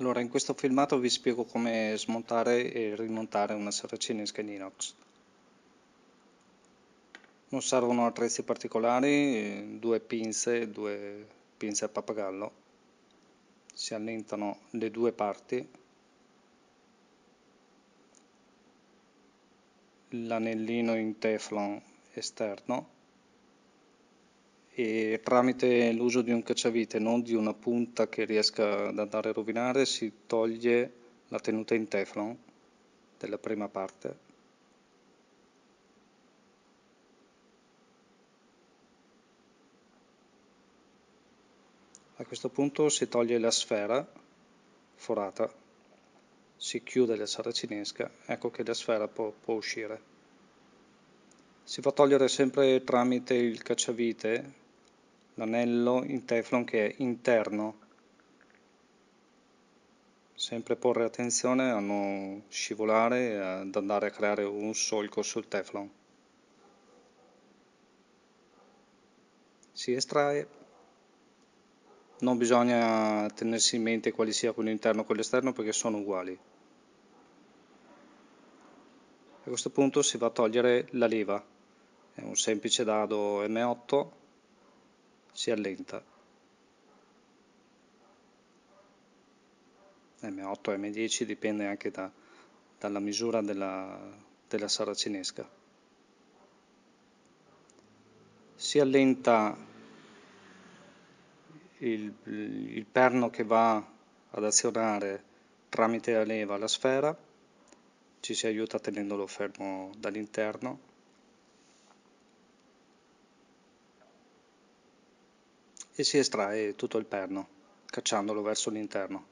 Allora, in questo filmato vi spiego come smontare e rimontare una serracinesca in inox. Non servono attrezzi particolari, due pinze, due pinze a pappagallo. Si allentano le due parti. L'anellino in teflon esterno e tramite l'uso di un cacciavite, non di una punta che riesca ad andare a rovinare, si toglie la tenuta in teflon della prima parte. A questo punto si toglie la sfera forata, si chiude la saracinesca, ecco che la sfera può, può uscire. Si fa togliere sempre tramite il cacciavite l'anello in teflon che è interno sempre porre attenzione a non scivolare e ad andare a creare un solco sul teflon si estrae non bisogna tenersi in mente quali sia quello interno e quello esterno perché sono uguali a questo punto si va a togliere la leva è un semplice dado M8 si allenta. M8, M10 dipende anche da, dalla misura della, della saracinesca. Si allenta il, il perno che va ad azionare tramite la leva la sfera, ci si aiuta tenendolo fermo dall'interno e si estrae tutto il perno, cacciandolo verso l'interno.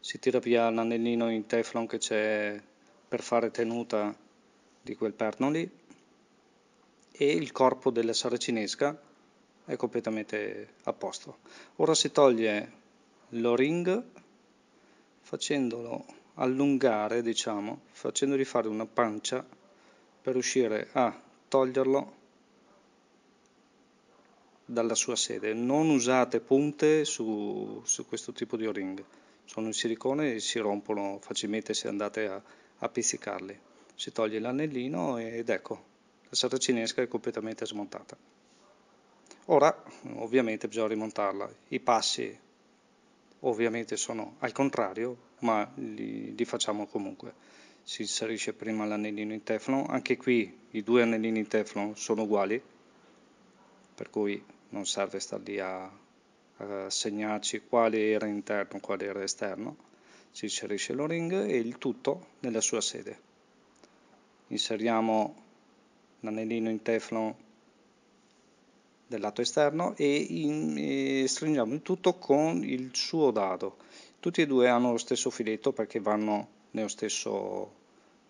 Si tira via l'anellino in teflon che c'è per fare tenuta di quel perno lì e il corpo della saracinesca è completamente a posto. Ora si toglie l'O-ring facendolo allungare, diciamo, facendogli fare una pancia per riuscire a toglierlo dalla sua sede. Non usate punte su, su questo tipo di o-ring, sono in silicone e si rompono facilmente se andate a, a pizzicarli. Si toglie l'anellino ed ecco, la saracinesca è completamente smontata. Ora ovviamente bisogna rimontarla, i passi ovviamente sono al contrario, ma li, li facciamo comunque si inserisce prima l'anellino in teflon anche qui i due anellini in teflon sono uguali per cui non serve stare lì a, a segnarci quale era interno, quale era esterno, si inserisce lo ring e il tutto nella sua sede. Inseriamo l'anellino in teflon del lato esterno e, in, e stringiamo il tutto con il suo dado. Tutti e due hanno lo stesso filetto perché vanno nello stesso,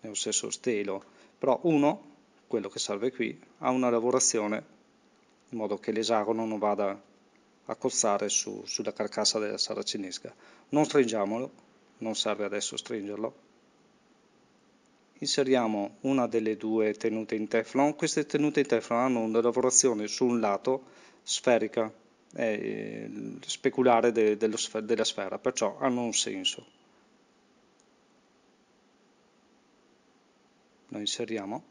nello stesso stelo, però uno, quello che serve qui, ha una lavorazione in modo che l'esagono non vada a cozzare su, sulla carcassa della saracinesca. Non stringiamolo, non serve adesso stringerlo. Inseriamo una delle due tenute in teflon. Queste tenute in teflon hanno una lavorazione su un lato sferica, è eh, speculare de, dello, della sfera, perciò hanno un senso. Lo inseriamo,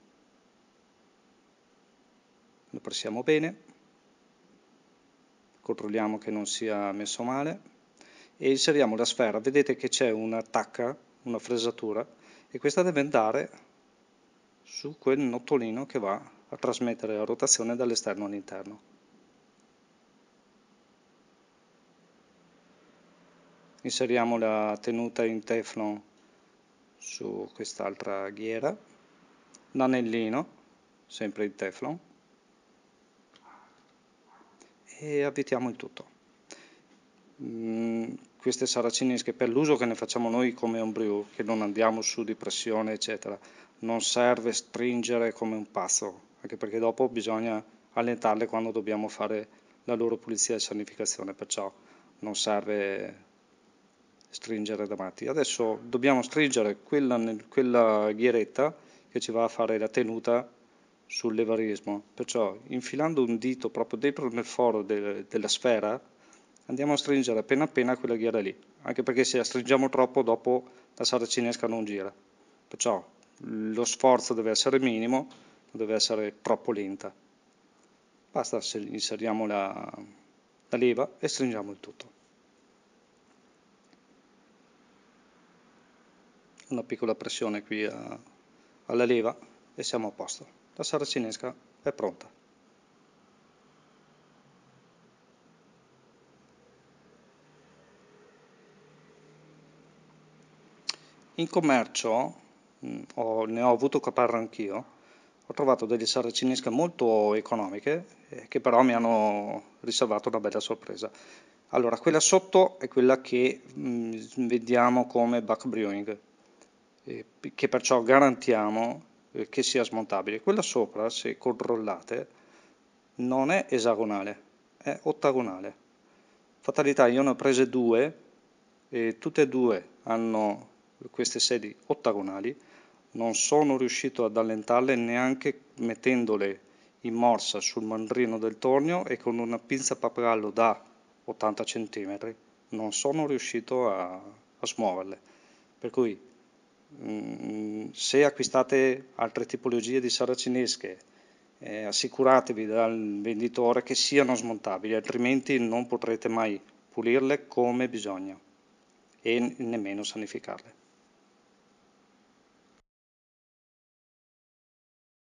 lo pressiamo bene controlliamo che non sia messo male e inseriamo la sfera, vedete che c'è una tacca, una fresatura e questa deve andare su quel nottolino che va a trasmettere la rotazione dall'esterno all'interno. Inseriamo la tenuta in teflon su quest'altra ghiera, l'anellino sempre in teflon e avvitiamo il tutto. Mm, queste saracinesche per l'uso che ne facciamo noi come un che non andiamo su di pressione eccetera, non serve stringere come un pazzo, anche perché dopo bisogna allentarle quando dobbiamo fare la loro pulizia e sanificazione, perciò non serve stringere davanti. Adesso dobbiamo stringere quella, quella, ghieretta che ci va a fare la tenuta sul levarismo, perciò infilando un dito proprio dentro nel foro de- della sfera andiamo a stringere appena appena quella ghiera lì, anche perché se la stringiamo troppo dopo la saracinesca non gira, perciò lo sforzo deve essere minimo, non deve essere troppo lenta. Basta se inseriamo la, la leva e stringiamo il tutto. Una piccola pressione qui a, alla leva e siamo a posto. La saracinesca è pronta. In commercio, mm, ne ho avuto caparra anch'io, ho trovato delle saracinesche molto economiche eh, che però mi hanno riservato una bella sorpresa. Allora, quella sotto è quella che mh, mm, vediamo come back brewing, eh, che perciò garantiamo eh, che sia smontabile. Quella sopra, se controllate, non è esagonale, è ottagonale. Fatalità, io ne ho prese due, e tutte e due hanno queste sedi ottagonali, non sono riuscito ad allentarle neanche mettendole in morsa sul mandrino del tornio e con una pinza papagallo da 80 cm non sono riuscito a, a smuoverle. Per cui Mm, se acquistate altre tipologie di saracinesche, eh, assicuratevi dal venditore che siano smontabili, altrimenti non potrete mai pulirle come bisogna e nemmeno sanificarle.